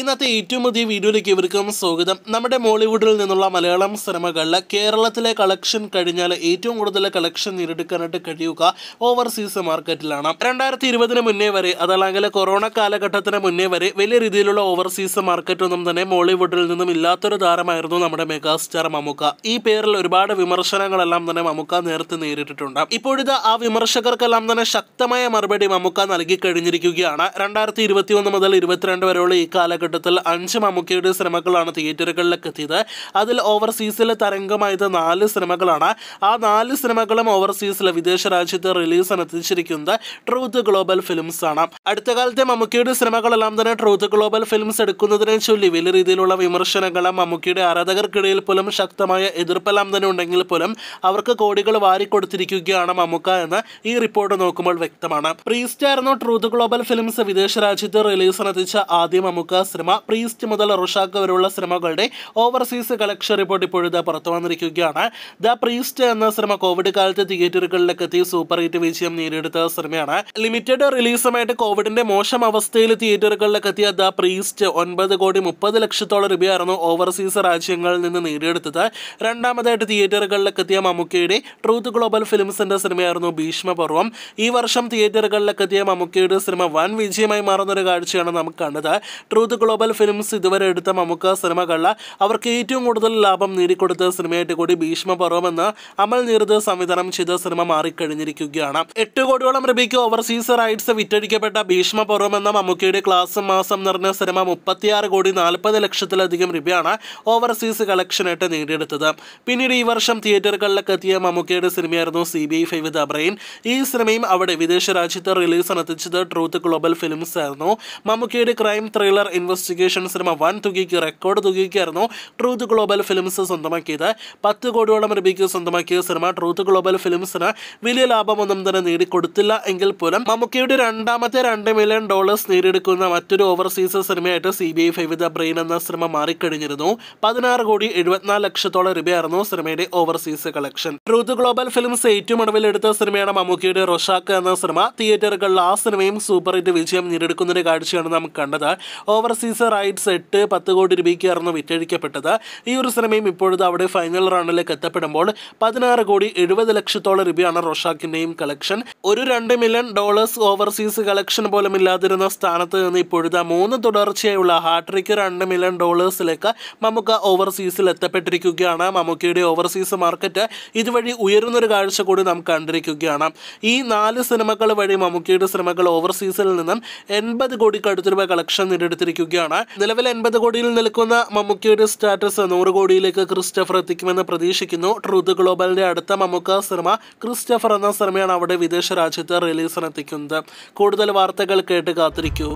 ഇന്നത്തെ ഏറ്റവും പുതിയ വീഡിയോയിലേക്ക് ഇവർക്കും സ്വാഗതം നമ്മുടെ മോളിവുഡിൽ നിന്നുള്ള മലയാളം സിനിമകളിൽ കേരളത്തിലെ കളക്ഷൻ കഴിഞ്ഞാൽ ഏറ്റവും കൂടുതൽ കളക്ഷൻ നേരിടുക്കാനായിട്ട് കഴിയുക ഓവർസീസ് മാർക്കറ്റിലാണ് രണ്ടായിരത്തി ഇരുപതിന് മുന്നേ വരെ അതല്ലെങ്കിൽ കൊറോണ കാലഘട്ടത്തിന് മുന്നേ വരെ വലിയ രീതിയിലുള്ള ഓവർസീസ് മാർക്കറ്റ് ഒന്നും തന്നെ മോളിവുഡിൽ നിന്നും ഇല്ലാത്തൊരു താരമായിരുന്നു നമ്മുടെ മെഗാസ്റ്റാർ മമുക്ക ഈ പേരിൽ ഒരുപാട് വിമർശനങ്ങളെല്ലാം തന്നെ മമുക്ക നേരത്തെ നേരിട്ടിട്ടുണ്ട് ഇപ്പോഴത്തെ ആ വിമർശകർക്കെല്ലാം തന്നെ ശക്തമായ മറുപടി മമുക്ക നൽകി കഴിഞ്ഞിരിക്കുകയാണ് രണ്ടായിരത്തി ഇരുപത്തിയൊന്ന് മുതൽ ഇരുപത്തിരണ്ട് വരെയുള്ള ഈ കാലഘട്ടം കാലഘട്ടത്തിൽ അഞ്ച് മമ്മൂക്കയുടെ സിനിമകളാണ് തിയേറ്ററുകളിലേക്ക് എത്തിയത് അതിൽ ഓവർസീസിൽ തരംഗമായത് നാല് സിനിമകളാണ് ആ നാല് സിനിമകളും ഓവർസീസിൽ വിദേശ രാജ്യത്ത് റിലീസിന് എത്തിച്ചിരിക്കുന്നത് ട്രൂത്ത് ഗ്ലോബൽ ഫിലിംസ് ആണ് അടുത്ത കാലത്തെ മമ്മൂക്കയുടെ സിനിമകളെല്ലാം തന്നെ ട്രൂത്ത് ഗ്ലോബൽ ഫിലിംസ് എടുക്കുന്നതിനെ ചൊല്ലി വലിയ രീതിയിലുള്ള വിമർശനങ്ങളും മമ്മൂക്കയുടെ ആരാധകർക്കിടയിൽ പോലും ശക്തമായ എതിർപ്പെല്ലാം തന്നെ ഉണ്ടെങ്കിൽ പോലും അവർക്ക് കോടികൾ വാരിക്കൊടുത്തിരിക്കുകയാണ് മമ്മൂക്ക എന്ന് ഈ റിപ്പോർട്ട് നോക്കുമ്പോൾ വ്യക്തമാണ് പ്രീസ്റ്റായിരുന്നു ട്രൂത്ത് ഗ്ലോബൽ ഫിലിംസ് വിദേശ രാജ്യത്ത് റിലീസിനെത്തിച്ച ആദ്യം മമ്മൂക്ക സിനിമ പ്രീസ്റ്റ് മുതൽ റുഷാക്ക് വരെയുള്ള സിനിമകളുടെ ഓവർസീസ് കളക്ഷൻ റിപ്പോർട്ട് ഇപ്പോഴത്തെ പുറത്തു വന്നിരിക്കുകയാണ് ദ പ്രീസ്റ്റ് എന്ന സിനിമ കോവിഡ് കാലത്ത് തിയേറ്ററുകളിലേക്ക് എത്തി സൂപ്പർ ഹിറ്റ് വിജയം നേടിയെടുത്ത സിനിമയാണ് ലിമിറ്റഡ് റിലീസുമായിട്ട് കോവിഡിന്റെ മോശം അവസ്ഥയിൽ തിയേറ്ററുകളിലേക്ക് എത്തിയ ദ പ്രീസ്റ്റ് ഒൻപത് കോടി മുപ്പത് ലക്ഷത്തോളം രൂപയായിരുന്നു ഓവർസീസ് രാജ്യങ്ങളിൽ നിന്ന് നേടിയെടുത്തത് രണ്ടാമതായിട്ട് തിയേറ്ററുകളിലേക്ക് എത്തിയ മമ്മൂക്കയുടെ ട്രൂത്ത് ഗ്ലോബൽ ഫിലിംസിന്റെ സിനിമയായിരുന്നു ഭീഷ്മപർവം ഈ വർഷം തിയേറ്ററുകളിലേക്ക് എത്തിയ മമ്മൂക്കയുടെ സിനിമ വൻ വിജയമായി മാറുന്ന ഒരു കാഴ്ചയാണ് നമുക്ക് കണ്ടത് ട്രൂത്ത് ഗ്ലോബൽ ഫിലിംസ് ഇതുവരെ എടുത്ത മമുക്ക സിനിമകളിൽ അവർക്ക് ഏറ്റവും കൂടുതൽ ലാഭം നേടിക്കൊടുത്ത സിനിമയായിട്ട് കൂടി ഭീഷ്മപർവം എന്ന അമൽ നീരത് സംവിധാനം ചെയ്ത സിനിമ മാറിക്കഴിഞ്ഞിരിക്കുകയാണ് എട്ട് കോടിയോളം രൂപയ്ക്ക് ഓവർസീസ് റൈറ്റ്സ് വിറ്റഴിക്കപ്പെട്ട ഭീഷ്മപർവം എന്ന മമ്മൂക്കയുടെ ക്ലാസ് മാസം നിറഞ്ഞ സിനിമ മുപ്പത്തിയാറ് കോടി നാൽപ്പത് ലക്ഷത്തിലധികം രൂപയാണ് ഓവർസീസ് കളക്ഷനായിട്ട് നേടിയെടുത്തത് പിന്നീട് ഈ വർഷം തിയേറ്ററുകളിലൊക്കെ എത്തിയ മമ്മൂക്കയുടെ സിനിമയായിരുന്നു C B I five the brain ഈ സിനിമയും അവിടെ വിദേശ രാജ്യത്ത് നടത്തിച്ചത് ട്രൂത്ത് ഗ്ലോബൽ ഫിലിംസ് ആയിരുന്നു മമ്മൂക്കയുടെ ക്രൈം ത്രില്ലർ ഇൻവെസ്റ്റിഗേഷൻ സിനിമ വൻ തുകയ്ക്ക് റെക്കോർഡ് തുകയ്ക്കായിരുന്നു ട്രൂത്ത് ഗ്ലോബൽ ഫിലിംസ് സ്വന്തമാക്കിയത് പത്ത് കോടിയോളം രൂപയ്ക്ക് സ്വന്തമാക്കിയ സിനിമ ട്രൂത്ത് ഗ്ലോബൽ ഫിലിംസിന് വലിയ ലാഭമൊന്നും തന്നെ നേടിക്കൊടുത്തില്ല എങ്കിൽ പോലും മമ്മൂക്കയുടെ രണ്ടാമത്തെ രണ്ട് മില്യൺ ഡോളേഴ്സ് നേടിയെടുക്കുന്ന മറ്റൊരു ഓവർസീസ് സിനിമയായിട്ട് C B I five the brain എന്ന സിനിമ മാറിക്കഴിഞ്ഞിരുന്നു പതിനാറ് കോടി എഴുപത്തിനാല് ലക്ഷത്തോളം രൂപയായിരുന്നു സിനിമയുടെ overseas collection Truth Global Films ഏറ്റവും അടവിലെടുത്ത സിനിമയാണ് മമ്മൂക്കിയുടെ റൊഷാക്ക് എന്ന സിനിമ തിയേറ്ററുകളിൽ ആ സിനിമയും സൂപ്പർ ഹിറ്റ് വിജയം നേടിയെടുക്കുന്നൊരു കാഴ്ചയാണ് നമുക്ക് കണ്ടത് ഓവർ സീസ റൈറ്റ്സ് എട്ട് പത്ത് കോടി രൂപയ്ക്കായിരുന്നു വിറ്റഴിക്കപ്പെട്ടത് ഈ ഒരു സിനിമയും ഇപ്പോഴത്തെ അവിടെ ഫൈനൽ റണ്ണിലേക്ക് എത്തപ്പെടുമ്പോൾ പതിനാറ് കോടി എഴുപത് ലക്ഷത്തോളം രൂപയാണ് റോഷാക്കിൻ്റെയും കളക്ഷൻ ഒരു രണ്ട് മില്യൺ ഡോളേഴ്സ് ഓവർസീസ് കളക്ഷൻ പോലും ഇല്ലാതിരുന്ന സ്ഥാനത്ത് നിന്ന് ഇപ്പോഴത്തെ മൂന്ന് തുടർച്ചയായുള്ള ഹാട്രിക്ക് രണ്ട് മില്യൺ ഡോളേഴ്സിലേക്ക് മമ്മൂക്ക ഓവർസീസിൽ എത്തപ്പെട്ടിരിക്കുകയാണ് മമ്മൂക്കയുടെ ഓവർസീസ് മാർക്കറ്റ് ഇതുവഴി ഉയരുന്നൊരു കാഴ്ച കൂടി നാം കണ്ടിരിക്കുകയാണ് ഈ നാല് സിനിമകൾ വഴി മമ്മൂക്കയുടെ സിനിമകൾ ഓവർസീസിൽ നിന്നും എൺപത് കോടിക്കടുത്ത് രൂപ കളക്ഷൻ നേടിയെടുത്തിരിക്കുക തുകയാണ് നിലവിൽ എൺപത് കോടിയിൽ നിൽക്കുന്ന മമ്മൂക്കിയുടെ സ്റ്റാറ്റസ് നൂറ് കോടിയിലേക്ക് ക്രിസ്റ്റഫർ എത്തിക്കുമെന്ന് പ്രതീക്ഷിക്കുന്നു ട്രൂത്ത് ഗ്ലോബലിന്റെ അടുത്ത മമ്മൂക്ക സിനിമ ക്രിസ്റ്റഫർ എന്ന സിനിമയാണ് അവിടെ വിദേശ രാജ്യത്ത് റിലീസിനെത്തിക്കുന്നത് കൂടുതൽ വാർത്തകൾ കേട്ട് കാത്തിരിക്കൂ